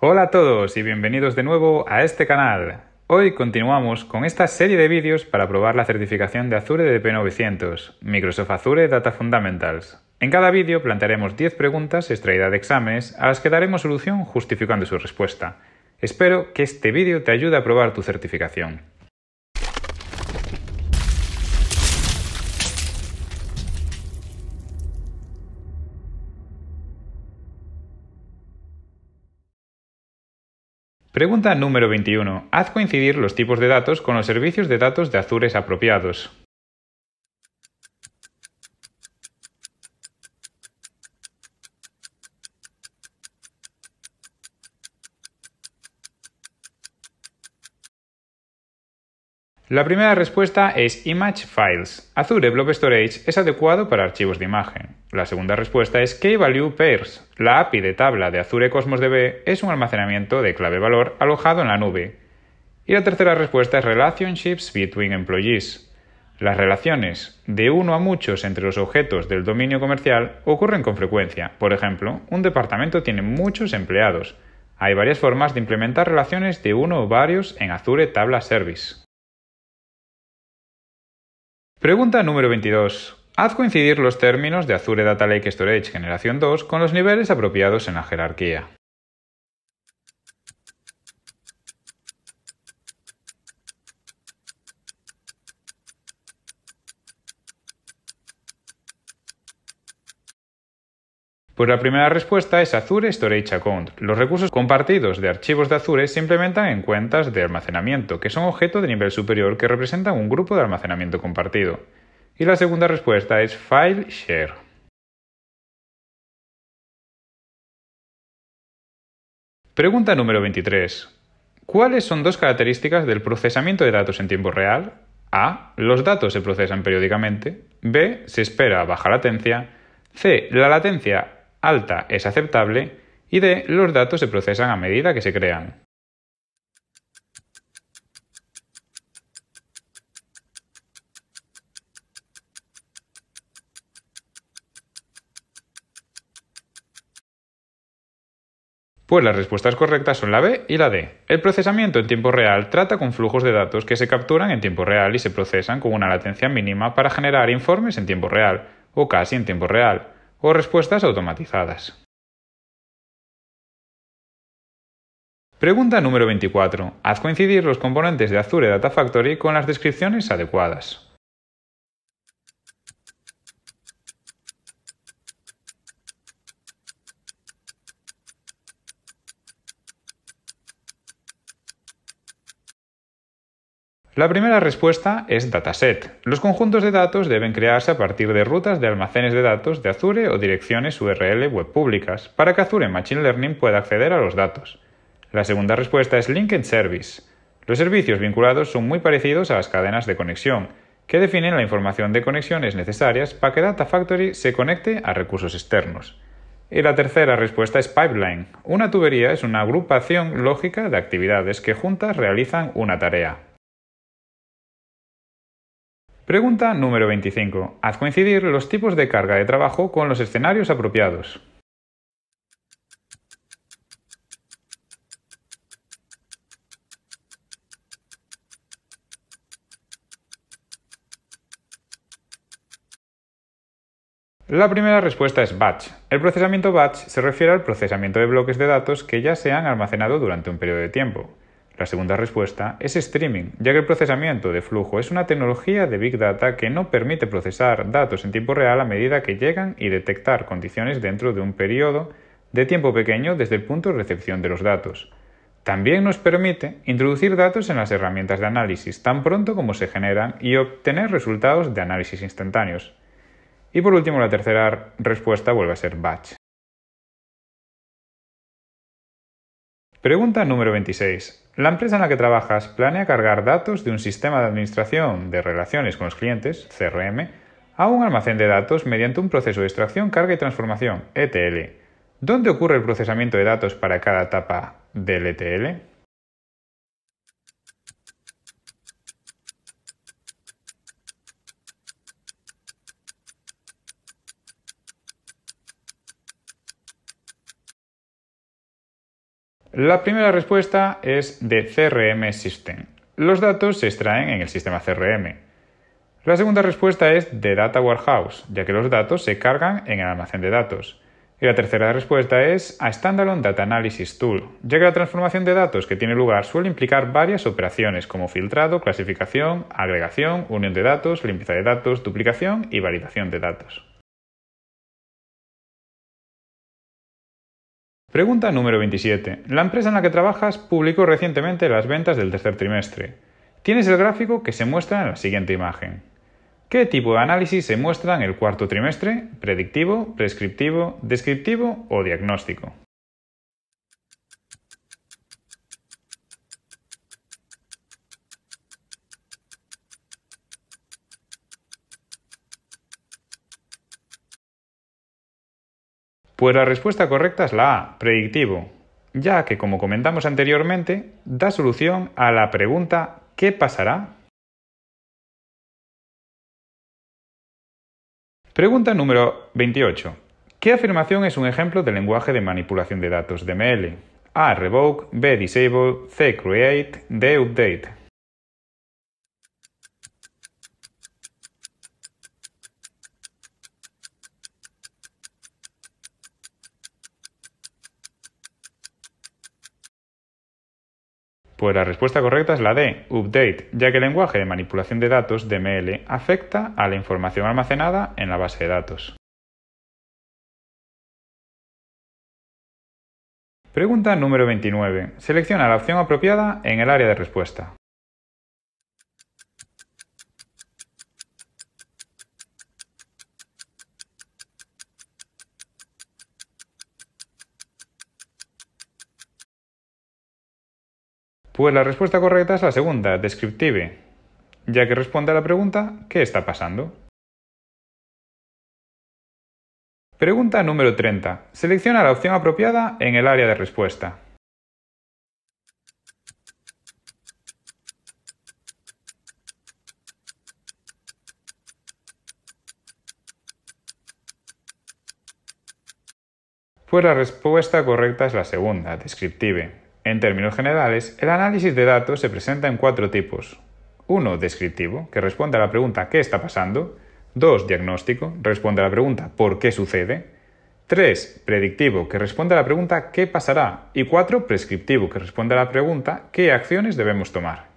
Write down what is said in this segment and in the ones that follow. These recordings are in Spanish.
Hola a todos y bienvenidos de nuevo a este canal. Hoy continuamos con esta serie de vídeos para probar la certificación de Azure DP900, Microsoft Azure Data Fundamentals. En cada vídeo plantearemos 10 preguntas extraídas de exámenes a las que daremos solución justificando su respuesta. Espero que este vídeo te ayude a probar tu certificación. Pregunta número 21. Haz coincidir los tipos de datos con los servicios de datos de Azures apropiados. La primera respuesta es Image Files. Azure Blob Storage es adecuado para archivos de imagen. La segunda respuesta es Key-Value Pairs. La API de tabla de Azure Cosmos DB es un almacenamiento de clave valor alojado en la nube. Y la tercera respuesta es Relationships Between Employees. Las relaciones de uno a muchos entre los objetos del dominio comercial ocurren con frecuencia. Por ejemplo, un departamento tiene muchos empleados. Hay varias formas de implementar relaciones de uno o varios en Azure Tabla Service. Pregunta número 22. Haz coincidir los términos de Azure Data Lake Storage Generación 2 con los niveles apropiados en la jerarquía. Pues la primera respuesta es Azure Storage Account. Los recursos compartidos de archivos de Azure se implementan en cuentas de almacenamiento, que son objeto de nivel superior que representan un grupo de almacenamiento compartido. Y la segunda respuesta es File Share. Pregunta número 23. ¿Cuáles son dos características del procesamiento de datos en tiempo real? A. Los datos se procesan periódicamente. B. Se espera baja latencia. C. La latencia alta es aceptable y D los datos se procesan a medida que se crean. Pues las respuestas correctas son la B y la D. El procesamiento en tiempo real trata con flujos de datos que se capturan en tiempo real y se procesan con una latencia mínima para generar informes en tiempo real, o casi en tiempo real o respuestas automatizadas. Pregunta número 24. Haz coincidir los componentes de Azure Data Factory con las descripciones adecuadas. La primera respuesta es dataset. Los conjuntos de datos deben crearse a partir de rutas de almacenes de datos de Azure o direcciones URL web públicas para que Azure Machine Learning pueda acceder a los datos. La segunda respuesta es Linked Service. Los servicios vinculados son muy parecidos a las cadenas de conexión, que definen la información de conexiones necesarias para que Data Factory se conecte a recursos externos. Y la tercera respuesta es pipeline. Una tubería es una agrupación lógica de actividades que juntas realizan una tarea. Pregunta número 25. Haz coincidir los tipos de carga de trabajo con los escenarios apropiados. La primera respuesta es batch. El procesamiento batch se refiere al procesamiento de bloques de datos que ya se han almacenado durante un periodo de tiempo. La segunda respuesta es streaming, ya que el procesamiento de flujo es una tecnología de Big Data que no permite procesar datos en tiempo real a medida que llegan y detectar condiciones dentro de un periodo de tiempo pequeño desde el punto de recepción de los datos. También nos permite introducir datos en las herramientas de análisis tan pronto como se generan y obtener resultados de análisis instantáneos. Y por último, la tercera respuesta vuelve a ser batch, Pregunta número 26. La empresa en la que trabajas planea cargar datos de un sistema de administración de relaciones con los clientes, CRM, a un almacén de datos mediante un proceso de extracción, carga y transformación, ETL. ¿Dónde ocurre el procesamiento de datos para cada etapa del ETL? La primera respuesta es de CRM System. Los datos se extraen en el sistema CRM. La segunda respuesta es de Data Warehouse, ya que los datos se cargan en el almacén de datos. Y la tercera respuesta es a Standalone Data Analysis Tool, ya que la transformación de datos que tiene lugar suele implicar varias operaciones como filtrado, clasificación, agregación, unión de datos, limpieza de datos, duplicación y validación de datos. Pregunta número 27. La empresa en la que trabajas publicó recientemente las ventas del tercer trimestre. Tienes el gráfico que se muestra en la siguiente imagen. ¿Qué tipo de análisis se muestra en el cuarto trimestre? ¿Predictivo, prescriptivo, descriptivo o diagnóstico? Pues la respuesta correcta es la A, predictivo, ya que como comentamos anteriormente, da solución a la pregunta ¿qué pasará? Pregunta número 28. ¿Qué afirmación es un ejemplo del lenguaje de manipulación de datos DML? A. Revoke, B. Disable, C. Create, D. Update. Pues la respuesta correcta es la D, update, ya que el lenguaje de manipulación de datos DML afecta a la información almacenada en la base de datos. Pregunta número 29. Selecciona la opción apropiada en el área de respuesta. Pues la respuesta correcta es la segunda, descriptive, ya que responde a la pregunta ¿qué está pasando? Pregunta número 30. Selecciona la opción apropiada en el área de respuesta. Pues la respuesta correcta es la segunda, descriptive, en términos generales, el análisis de datos se presenta en cuatro tipos. Uno, descriptivo, que responde a la pregunta ¿qué está pasando? 2. Diagnóstico, responde a la pregunta ¿por qué sucede? 3. Predictivo, que responde a la pregunta ¿qué pasará? Y 4. Prescriptivo, que responde a la pregunta ¿qué acciones debemos tomar?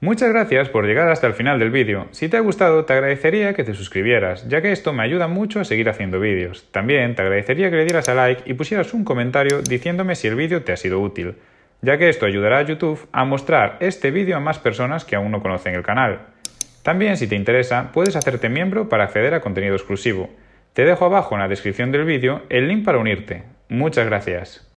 Muchas gracias por llegar hasta el final del vídeo. Si te ha gustado, te agradecería que te suscribieras, ya que esto me ayuda mucho a seguir haciendo vídeos. También te agradecería que le dieras a like y pusieras un comentario diciéndome si el vídeo te ha sido útil, ya que esto ayudará a YouTube a mostrar este vídeo a más personas que aún no conocen el canal. También, si te interesa, puedes hacerte miembro para acceder a contenido exclusivo. Te dejo abajo en la descripción del vídeo el link para unirte. Muchas gracias.